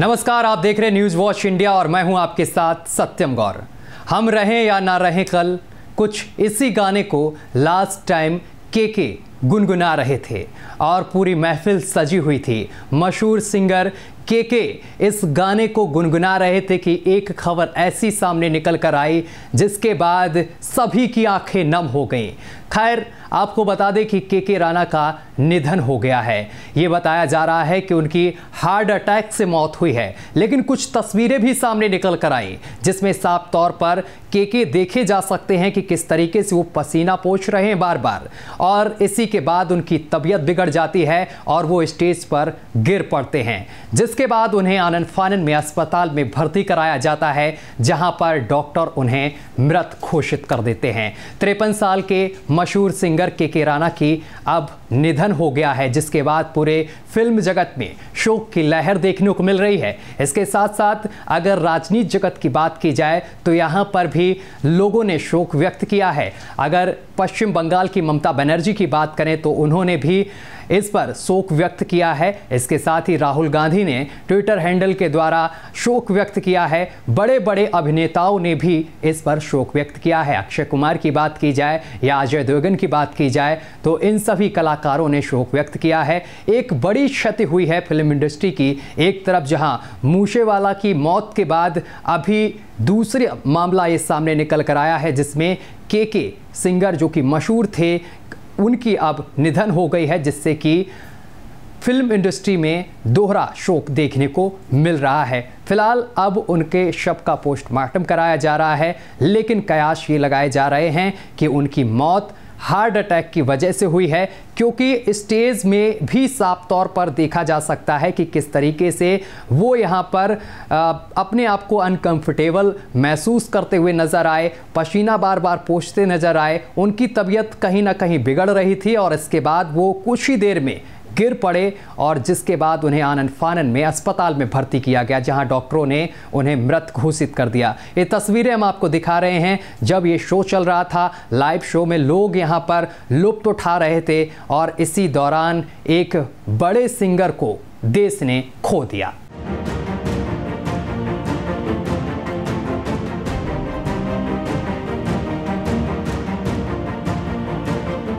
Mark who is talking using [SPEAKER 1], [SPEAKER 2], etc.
[SPEAKER 1] नमस्कार आप देख रहे न्यूज़ वॉच इंडिया और मैं हूं आपके साथ सत्यम गौर हम रहें या ना रहें कल कुछ इसी गाने को लास्ट टाइम के के गुनगुना रहे थे और पूरी महफिल सजी हुई थी मशहूर सिंगर के के इस गाने को गुनगुना रहे थे कि एक खबर ऐसी सामने निकल कर आई जिसके बाद सभी की आंखें नम हो गईं खैर आपको बता दें कि के के राणा का निधन हो गया है ये बताया जा रहा है कि उनकी हार्ट अटैक से मौत हुई है लेकिन कुछ तस्वीरें भी सामने निकल कर आई जिसमें साफ तौर पर के के देखे जा सकते हैं कि किस तरीके से वो पसीना पोछ रहे हैं बार बार और इसी के बाद उनकी तबीयत बिगड़ जाती है और वो स्टेज पर गिर पड़ते हैं जिसके उसके बाद उन्हें आनंद फानन में अस्पताल में भर्ती कराया जाता है जहां पर डॉक्टर उन्हें मृत घोषित कर देते हैं तिरपन साल के मशहूर सिंगर के के राना की अब निधन हो गया है जिसके बाद पूरे फिल्म जगत में शोक की लहर देखने को मिल रही है इसके साथ साथ अगर राजनीति जगत की बात की जाए तो यहाँ पर भी लोगों ने शोक व्यक्त किया है अगर पश्चिम बंगाल की ममता बनर्जी की बात करें तो उन्होंने भी इस पर शोक व्यक्त किया है इसके साथ ही राहुल गांधी ने ट्विटर हैंडल के द्वारा शोक व्यक्त किया है बड़े बड़े अभिनेताओं ने भी इस पर शोक व्यक्त किया है अक्षय कुमार की बात की जाए या अजय देवगन की बात की जाए तो इन सभी कलाकारों ने शोक व्यक्त किया है एक बड़ी क्षति हुई है फिल्म इंडस्ट्री की एक तरफ जहां मूशेवाला की मौत के बाद अभी दूसरे मामला ये सामने निकल कर आया है जिसमें के के सिंगर जो कि मशहूर थे उनकी अब निधन हो गई है जिससे कि फिल्म इंडस्ट्री में दोहरा शोक देखने को मिल रहा है फिलहाल अब उनके शव का पोस्टमार्टम कराया जा रहा है लेकिन कयास ये लगाए जा रहे हैं कि उनकी मौत हार्ट अटैक की वजह से हुई है क्योंकि स्टेज में भी साफ तौर पर देखा जा सकता है कि किस तरीके से वो यहाँ पर अपने आप को अनकंफर्टेबल महसूस करते हुए नज़र आए पसीना बार बार पोछते नज़र आए उनकी तबीयत कहीं ना कहीं बिगड़ रही थी और इसके बाद वो कुछ ही देर में गिर पड़े और जिसके बाद उन्हें आनंद फानन में अस्पताल में भर्ती किया गया जहां डॉक्टरों ने उन्हें मृत घोषित कर दिया ये तस्वीरें हम आपको दिखा रहे हैं जब ये शो चल रहा था लाइव शो में लोग यहाँ पर लुप्त उठा रहे थे और इसी दौरान एक बड़े सिंगर को देश ने खो दिया